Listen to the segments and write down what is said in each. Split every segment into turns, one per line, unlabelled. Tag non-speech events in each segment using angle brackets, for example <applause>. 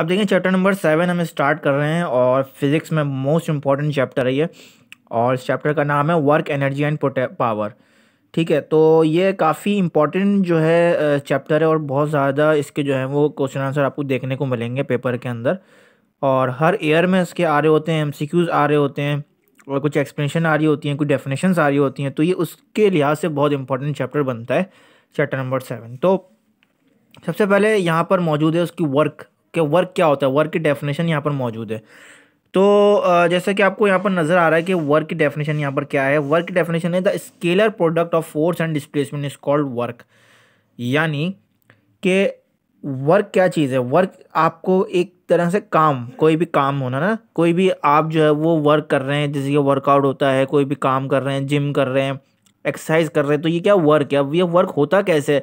अब देखें chapter number seven हम स्टार्ट कर रहे हैं और फिज़िक्स में मोस्ट इम्पॉर्टेंट चैप्टर है ये और इस चैप्टर का नाम है वर्क एनर्जी एंड पावर ठीक है तो ये काफ़ी इम्पॉर्टेंट जो है चैप्टर है और बहुत ज़्यादा इसके जो है वो क्वेश्चन आंसर आपको देखने को मिलेंगे पेपर के अंदर और हर ईयर में इसके आ रहे होते हैं एम आ रहे होते हैं और कुछ एक्सप्लेनेशन आ रही होती हैं कुछ डेफिनेशन आ रही होती हैं तो ये उसके लिहाज से बहुत इंपॉर्टेंट चैप्टर बनता है चैप्टर नंबर सेवन तो सबसे पहले यहाँ पर मौजूद है उसकी वर्क कि वर्क क्या होता है वर्क की डेफिनेशन यहाँ पर मौजूद है तो जैसा कि आपको यहाँ पर नज़र आ रहा है कि वर्क की डेफिनेशन यहाँ पर क्या है वर्क की डेफिनेशन है the scalar product of force and displacement is called work यानी कि वर्क क्या चीज़ है वर्क आपको एक तरह से काम कोई भी काम होना ना कोई भी आप जो है वो वर्क कर रहे हैं जैसे कि वर्कआउट होता है कोई भी काम कर रहे हैं जिम कर रहे हैं एक्सरसाइज कर रहे हैं तो ये क्या वर्क है अब ये वर्क होता कैसे है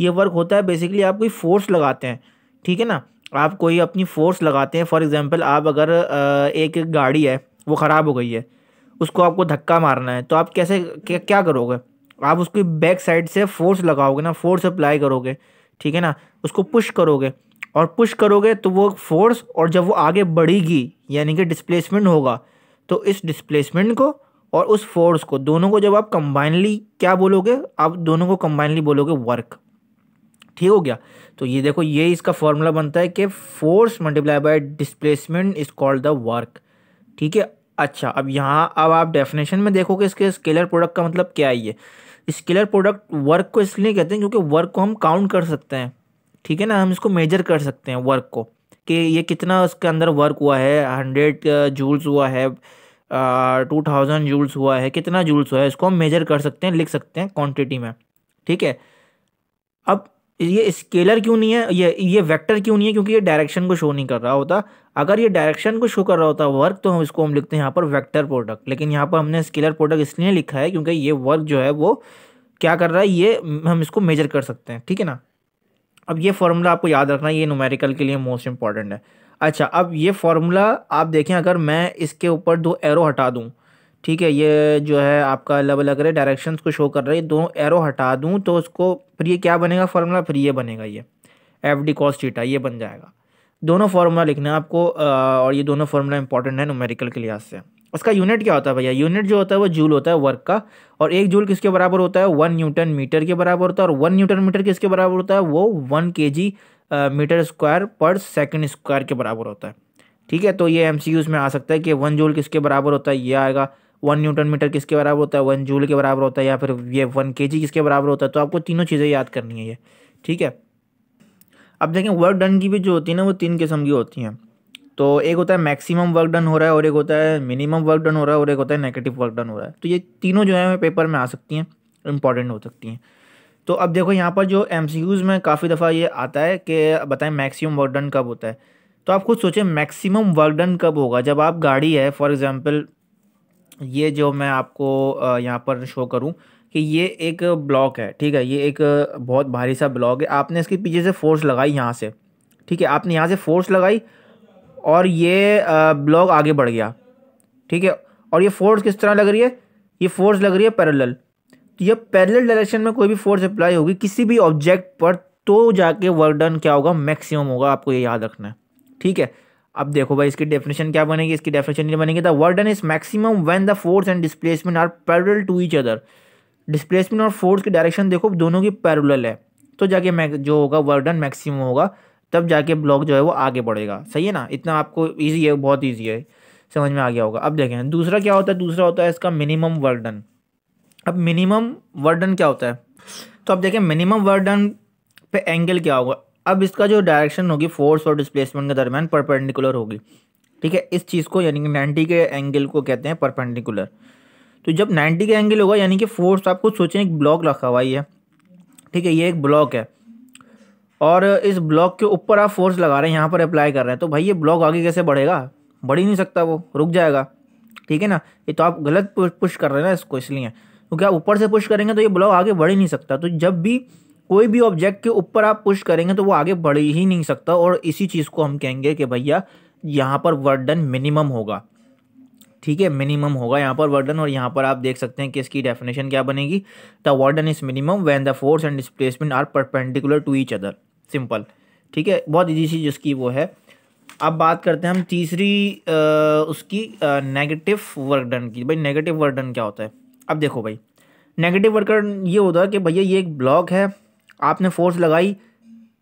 ये वर्क होता है बेसिकली आप कोई फोर्स लगाते हैं ठीक है ना आप कोई अपनी फ़ोर्स लगाते हैं फॉर एग्ज़ाम्पल आप अगर एक गाड़ी है वो ख़राब हो गई है उसको आपको धक्का मारना है तो आप कैसे क्या, क्या करोगे आप उसकी बैक साइड से फोर्स लगाओगे ना फोर्स अप्लाई करोगे ठीक है ना उसको पुश करोगे और पुश करोगे तो वो फोर्स और जब वो आगे बढ़ेगी यानी कि डिस्प्लेसमेंट होगा तो इस डिस्प्लेसमेंट को और उस फोर्स को दोनों को जब आप कंबाइनली क्या बोलोगे आप दोनों को कंबाइनली बोलोगे वर्क ठीक हो गया तो ये देखो ये इसका फॉर्मूला बनता है कि force multiply by displacement is called the work ठीक है अच्छा अब यहाँ अब आप डेफिनेशन में देखो कि इसके स्केलर प्रोडक्ट का मतलब क्या है ये स्केलर प्रोडक्ट वर्क को इसलिए कहते हैं क्योंकि वर्क को हम काउंट कर सकते हैं ठीक है ना हम इसको मेजर कर सकते हैं वर्क को कि ये कितना उसके अंदर वर्क हुआ है हंड्रेड जूल्स हुआ है टू थाउजेंड जूल्स हुआ है कितना जूल्स हुआ है इसको हम मेजर कर सकते हैं लिख सकते हैं क्वांटिटी में ठीक है अब ये स्केलर क्यों नहीं है ये ये वेक्टर क्यों नहीं है क्योंकि ये डायरेक्शन को शो नहीं कर रहा होता अगर ये डायरेक्शन को शो कर रहा होता वर्क तो हम इसको हम लिखते हैं यहाँ पर वेक्टर प्रोडक्ट लेकिन यहाँ पर हमने स्केलर प्रोडक्ट इसलिए लिखा है क्योंकि ये वर्क जो है वो क्या कर रहा है ये हम इसको मेजर कर सकते हैं ठीक है ना अब ये फार्मूला आपको याद रखना ये नोमेरिकल के लिए मोस्ट इंपॉर्टेंट है अच्छा अब ये फार्मूला आप देखें अगर मैं इसके ऊपर दो एरो हटा दूँ ठीक है ये जो है आपका अलग अलग रहे डायरेक्शन को शो कर रहा है दोनों एरो हटा दूँ तो उसको फिर ये क्या बनेगा फार्मूला फिर ये बनेगा ये एफ डी कॉस थीटा ये बन जाएगा दोनों फार्मूला लिखना है आपको और ये दोनों फार्मूला इंपॉर्टेंट है नोमेरिकल के लिहाज से उसका यूनिट क्या होता है भैया यूनिट जो होता है वो जूल होता है वर्क का और एक जूल किसके बराबर होता है वन न्यूटन मीटर के बराबर होता है और वन न्यूटन मीटर किसके बराबर होता है वो one K G metre square per second square के बराबर होता है ठीक है तो ये एम में आ सकता है कि वन जूल किसके बराबर होता है ये आएगा वन न्यूटन मीटर किसके बराबर होता है वन जूल के बराबर होता है या फिर ये वन के किसके बराबर होता है तो आपको तीनों चीज़ें याद करनी है ये ठीक है अब देखें वर्क डन की भी जो होती है ना वो तीन किस्म की होती हैं तो एक होता है मैक्सिमम वर्क डन हो रहा है और एक होता है मिनिमम वर्क डन हो रहा है और एक होता है नेगेटिव वर्क डन हो रहा है तो ये तीनों जो है पेपर में आ सकती हैं इंपॉर्टेंट हो सकती हैं तो अब देखो यहाँ पर जो एम में काफ़ी दफ़ा ये आता है कि बताएं मैक्सिमम वर्क डन कब होता है तो आप खुद सोचें मैक्सिमम वर्क डन कब होगा जब आप गाड़ी है फॉर एग्ज़ाम्पल ये जो मैं आपको यहाँ पर शो करूँ कि ये एक ब्लॉक है ठीक है ये एक बहुत भारी सा ब्लॉक है आपने इसके पीछे से फोर्स लगाई यहाँ से ठीक है आपने यहाँ से फोर्स लगाई और ये ब्लॉक आगे बढ़ गया ठीक है और ये फोर्स किस तरह लग रही है ये फोर्स लग रही है पैरेलल तो ये पैरेलल डायरेक्शन में कोई भी फोर्स अप्लाई होगी किसी भी ऑब्जेक्ट पर तो जाके वर्क डन क्या होगा मैक्सिमम होगा आपको ये याद रखना है ठीक है अब देखो भाई इसकी डेफिनेशन क्या बनेगी इसकी डेफिनेशन ये बनेगी the work done is maximum when the force and displacement are parallel to each other displacement और फोर्स की डायरेक्शन देखो दोनों की पैरल है तो जाके जो होगा वर्डन मैक्सिमम होगा तब जाके ब्लॉक जो है वो आगे बढ़ेगा सही है ना इतना आपको ईजी है बहुत ईजी है समझ में आ गया होगा अब देखें दूसरा क्या होता है दूसरा होता है इसका मिनिमम वर्डन अब मिनिमम वर्डन क्या होता है तो अब देखें मिनिमम वर्डन पे एंगल क्या होगा अब इसका जो डायरेक्शन होगी फोर्स और डिस्प्लेसमेंट के दरमियान परपेंडिकुलर होगी ठीक है इस चीज़ को यानी कि नाइन्टी के एंगल को कहते हैं परपेंडिकुलर तो जब नाइन्टी के एंगल होगा यानी कि फोर्स आप कुछ सोचें एक ब्लॉक रखा हुआ है ठीक है ये एक ब्लॉक है और इस ब्लॉक के ऊपर आप फोर्स लगा रहे हैं यहाँ पर अप्लाई कर रहे हैं तो भाई ये ब्लॉक आगे कैसे बढ़ेगा बढ़ ही नहीं सकता वो रुक जाएगा ठीक है ना ये तो आप गलत पुश कर रहे हैं ना इसको इसलिए क्योंकि आप ऊपर से पुश करेंगे तो ये ब्लॉक आगे बढ़ ही नहीं सकता तो जब भी कोई भी ऑब्जेक्ट के ऊपर आप पुश करेंगे तो वो आगे बढ़ ही नहीं सकता और इसी चीज़ को हम कहेंगे कि भैया यहाँ पर वर्डन मिनिमम होगा ठीक है मिनिमम होगा यहाँ पर वर्डन और यहाँ पर आप देख सकते हैं कि इसकी डेफिनेशन क्या बनेगी the work done is minimum when the force and displacement are perpendicular to each other simple ठीक है बहुत ईजी चीज़ उसकी वो है अब बात करते हैं हम तीसरी आ, उसकी नेगेटिव वर्डन की भाई नेगेटिव वर्डन क्या होता है अब देखो भाई नेगेटिव वर्क ये होता है कि भैया ये एक ब्लॉक है आपने फोर्स लगाई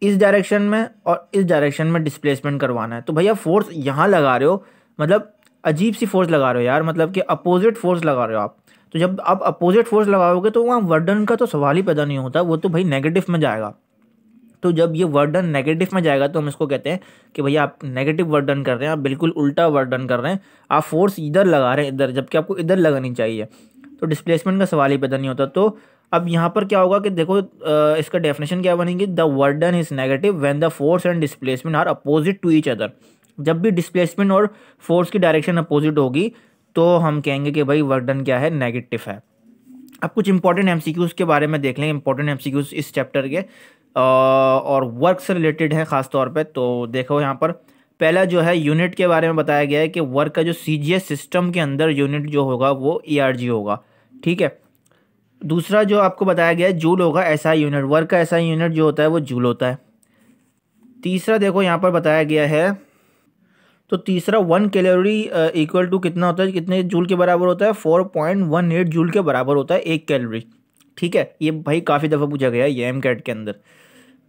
इस डायरेक्शन में और इस डायरेक्शन में डिस्प्लेसमेंट करवाना है तो भैया फोर्स यहाँ लगा रहे हो मतलब अजीब सी फोर्स लगा रहे हो यार मतलब कि अपोजिट फोर्स लगा रहे हो आप तो जब आप अपोजिट फोर्स लगाओगे तो वहाँ वर्डन का तो सवाल ही पैदा नहीं होता वो तो भाई नेगेटिव में जाएगा तो जब ये वर्डन नेगेटिव में जाएगा तो हम इसको कहते हैं कि भैया आप नेगेटिव वर्डन कर रहे हैं आप बिल्कुल उल्टा वर्डन कर रहे हैं आप फोर्स इधर लगा रहे हैं इधर जबकि आपको इधर लगानी चाहिए तो डिस्प्लेसमेंट का सवाल ही पैदा नहीं होता तो अब यहाँ पर क्या होगा कि देखो इसका डेफिनेशन क्या बनेगी the work done is negative when the force and displacement are opposite to each other जब भी डिस्प्लेसमेंट और फोर्स की डायरेक्शन अपोजिट होगी तो हम कहेंगे कि भाई वर्डन क्या है नेगेटिव है अब कुछ इंपॉर्टेंट एम के बारे में देख लें इंपॉर्टेंट एम इस चैप्टर के और वर्क से रिलेटेड है ख़ास तौर पर तो देखो यहाँ पर पहला जो है यूनिट के बारे में बताया गया है कि वर्क का जो सी सिस्टम के अंदर यूनिट जो होगा वो ई होगा ठीक है दूसरा जो आपको बताया गया है जूल होगा ऐसा यूनिट वर्क का ऐसा यूनिट जो होता है वो जूल होता है तीसरा देखो यहाँ पर बताया गया है तो तीसरा वन कैलोरी इक्वल टू कितना होता है कितने जूल के बराबर होता है four point one eight joule के बराबर होता है एक कैलोरी ठीक है ये भाई काफ़ी दफ़ा पूछा गया है ये एम कैट के अंदर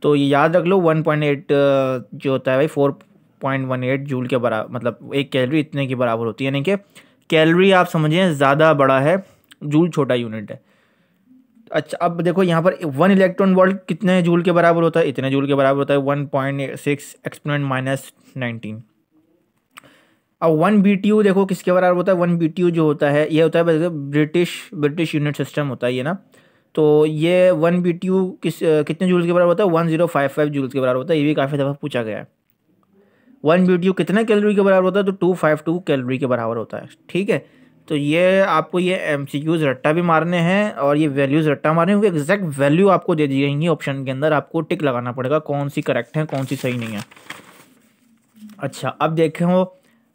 तो ये याद रख लो वन पॉइंट एट जो होता है भाई four point one eight joule के बराबर मतलब एक कैलोरी इतने के बराबर होती है यानी कि कैलोरी आप समझें ज़्यादा बड़ा है जूल छोटा यूनिट है अच्छा अब देखो यहाँ पर वन इलेक्ट्रॉन वोल्ट कितने जूल के बराबर होता है इतने जूल के बराबर होता है one point six exponent minus nineteen अब वन बी टी यू देखो किसके बराबर होता है वन बी टी यू जो होता है ये होता है ब्रिटिश ब्रिटिश यूनिट सिस्टम होता है ये ना तो ये वन बी टी किस कितने जूल्स के बराबर होता है one zero five five joules के बराबर होता है ये भी काफ़ी दफ़ा पूछा गया है वन वीडियो कितने कैलोरी के बराबर होता है तो टू फाइव टू कैलोरी के बराबर होता है ठीक है तो ये आपको ये एम सी क्यूज़ रट्टा भी मारने हैं और ये वैल्यूज़ रट्टा मारने हैं क्योंकि एग्जैक्ट वैल्यू आपको दे दी जाएंगी ऑप्शन के अंदर आपको टिक लगाना पड़ेगा कौन सी करेक्ट है कौन सी सही नहीं है अच्छा अब देखें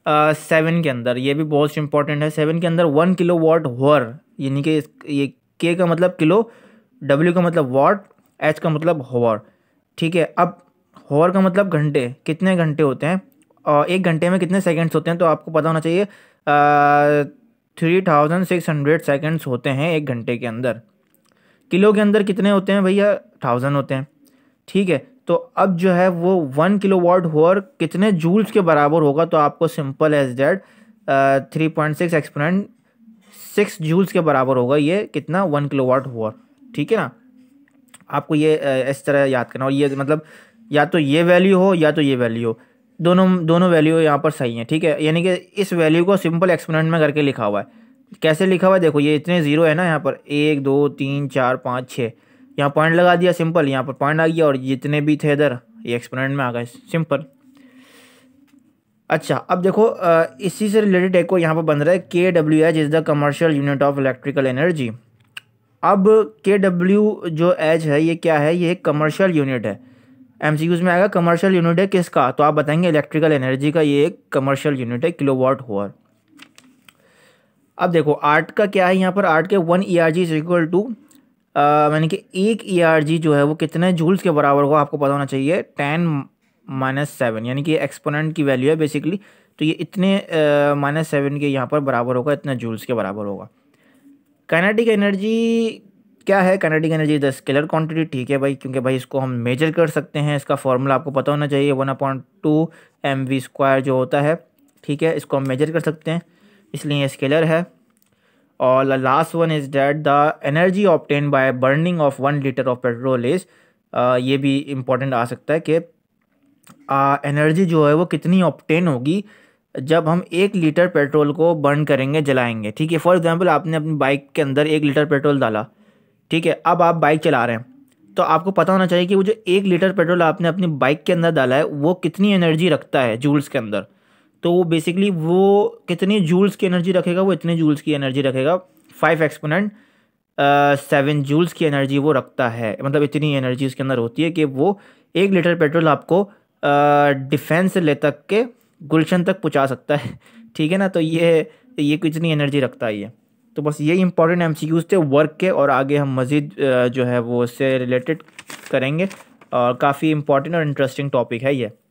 सेवन के अंदर ये भी बहुत इंपॉर्टेंट है सेवन के अंदर वन किलो वॉट हॉर यानी कि ये के का मतलब किलो डब्ल्यू का मतलब वॉट एच का मतलब हॉर ठीक है अब हॉर का मतलब घंटे कितने घंटे होते हैं और एक घंटे में कितने सेकेंड्स होते हैं तो आपको पता होना चाहिए three thousand six hundred seconds होते हैं एक घंटे के अंदर किलो के अंदर कितने होते हैं भैया थाउजेंड होते हैं ठीक है तो अब जो है वो वन किलो वॉट होर कितने जूल्स के बराबर होगा तो आपको simple as that three point six exponent six joules के बराबर होगा ये कितना वन किलो वाट होर ठीक है ना आपको ये इस तरह याद करना और ये मतलब या तो ये वैल्यू हो या तो ये वैल्यू हो दोनों दोनों वैल्यू यहाँ पर सही हैं ठीक है यानी कि इस वैल्यू को सिंपल एक्सपोनेंट में करके लिखा हुआ है कैसे लिखा हुआ है देखो ये इतने ज़ीरो है ना यहाँ पर एक दो तीन चार पाँच छः यहाँ पॉइंट लगा दिया सिंपल यहाँ पर पॉइंट आ गया और जितने भी थे इधर ये एक्सपोनेंट में आ गए सिंपल अच्छा अब देखो इसी से रिलेटेड एक को यहाँ पर बन रहा है K W H is the commercial unit of electrical energy अब के डब्ल्यू जो एच है ये क्या है ये एक कमर्शियल यूनिट है एम में आएगा कमर्शियल यूनिट है किसका तो आप बताएंगे इलेक्ट्रिकल एनर्जी का ये एक कमर्शियल यूनिट है किलो वॉट अब देखो आर्ट का क्या है यहाँ पर आर्ट के one E R G is equal to यानी कि एक ई आर जी जो है वो कितने जूल्स के बराबर होगा आपको पता होना चाहिए टेन माइनस सेवन यानी कि एक्सपोनेंट की वैल्यू है बेसिकली तो ये इतने माइनस सेवन के यहाँ पर बराबर होगा इतने जूल्स के बराबर होगा काइनेटिक एनर्जी क्या है kinetic energy the scalar quantity ठीक है भाई क्योंकि भाई इसको हम मेजर कर सकते हैं इसका फॉर्मूला आपको पता होना चाहिए one point two M V square जो होता है ठीक है इसको हम मेजर कर सकते हैं इसलिए ये स्केलर है और last one is that the energy obtained by burning of one litre of petrol is ये भी इम्पोर्टेंट आ सकता है कि एनर्जी जो है वो कितनी ऑप्टेन होगी जब हम एक लीटर पेट्रोल को बर्न करेंगे जलाएंगे ठीक है फॉर एग्जांपल आपने अपनी बाइक के अंदर एक लीटर पेट्रोल डाला ठीक है अब आप बाइक चला रहे हैं तो आपको पता होना चाहिए कि वो जो एक लीटर पेट्रोल आपने अपनी बाइक के अंदर डाला है वो कितनी एनर्जी रखता है जूल्स के अंदर तो वो बेसिकली वो कितनी जूल्स की एनर्जी रखेगा वो इतने जूल्स की एनर्जी रखेगा फाइव एक्सपोनेंट सेवन जूल्स की एनर्जी वो रखता है मतलब इतनी एनर्जी उसके अंदर होती है कि वो एक लीटर पेट्रोल आपको डिफेंस ले तक के गुलशन तक पहुँचा सकता है <laughs> ठीक है ना तो ये ये कितनी एनर्जी रखता है ये तो बस यही इंपॉर्टेंट एम थे वर्क के और आगे हम मज़ीद जो है वो उससे रिलेटेड करेंगे और काफ़ी इंपॉर्टेंट और इंटरेस्टिंग टॉपिक है ये